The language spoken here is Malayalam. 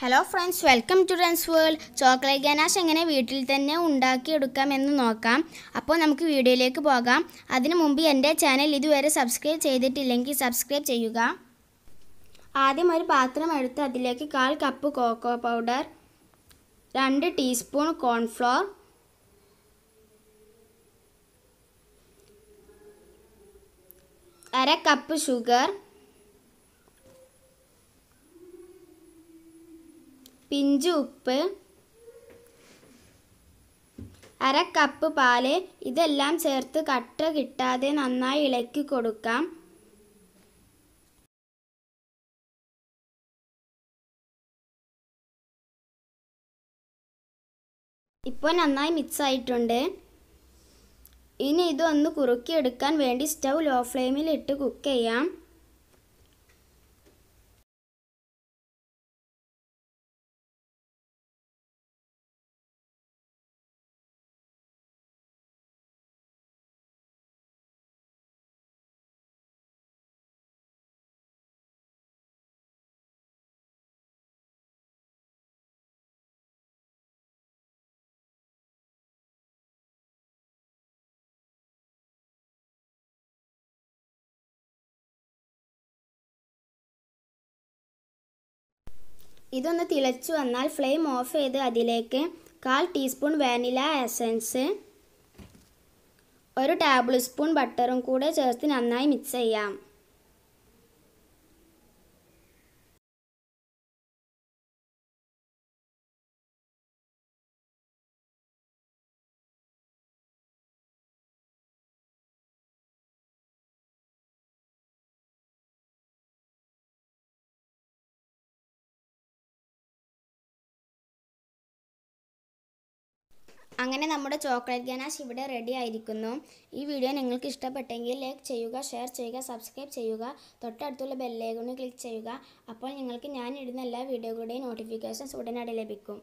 ഹലോ ഫ്രണ്ട്സ് വെൽക്കം ടു റൻസ് വേൾഡ് ചോക്ലേറ്റ് ഗനാഷ് എങ്ങനെ വീട്ടിൽ തന്നെ ഉണ്ടാക്കിയെടുക്കാം എന്ന് നോക്കാം അപ്പോൾ നമുക്ക് വീഡിയോയിലേക്ക് പോകാം അതിനു മുമ്പ് എൻ്റെ ചാനൽ ഇതുവരെ സബ്സ്ക്രൈബ് ചെയ്തിട്ടില്ലെങ്കിൽ സബ്സ്ക്രൈബ് ചെയ്യുക ആദ്യം ഒരു പാത്രം എടുത്ത് അതിലേക്ക് കാൽ കപ്പ് കോക്കോ പൗഡർ രണ്ട് ടീസ്പൂൺ കോൺഫ്ലോർ അര കപ്പ് ഷുഗർ പിഞ്ച് ഉപ്പ് അര കപ്പ് പാല് ഇതെല്ലാം ചേർത്ത് കട്ട കിട്ടാതെ നന്നായി ഇളക്കി കൊടുക്കാം ഇപ്പോൾ നന്നായി മിക്സ് ആയിട്ടുണ്ട് ഇനി ഇതൊന്ന് കുറുക്കിയെടുക്കാൻ വേണ്ടി സ്റ്റൗ ലോ ഫ്ലെയിമിൽ ഇട്ട് കുക്ക് ചെയ്യാം ഇതൊന്ന് തിളച്ചു വന്നാൽ ഫ്ലെയിം ഓഫ് ചെയ്ത് അതിലേക്ക് കാൽ ടീസ്പൂൺ വാനില എസൻസ് ഒരു ടേബിൾ സ്പൂൺ ബട്ടറും കൂടെ ചേർത്ത് നന്നായി മിക്സ് ചെയ്യാം അങ്ങനെ നമ്മുടെ ചോക്ലേറ്റ് ഗനാഷ് ഇവിടെ റെഡി ആയിരിക്കുന്നു ഈ വീഡിയോ നിങ്ങൾക്ക് ഇഷ്ടപ്പെട്ടെങ്കിൽ ലൈക്ക് ചെയ്യുക ഷെയർ ചെയ്യുക സബ്സ്ക്രൈബ് ചെയ്യുക തൊട്ടടുത്തുള്ള ബെല്ലേക്കൊന്ന് ക്ലിക്ക് ചെയ്യുക അപ്പോൾ നിങ്ങൾക്ക് ഞാൻ ഇടുന്ന എല്ലാ വീഡിയോകളുടെയും നോട്ടിഫിക്കേഷൻസ് ഉടനടി ലഭിക്കും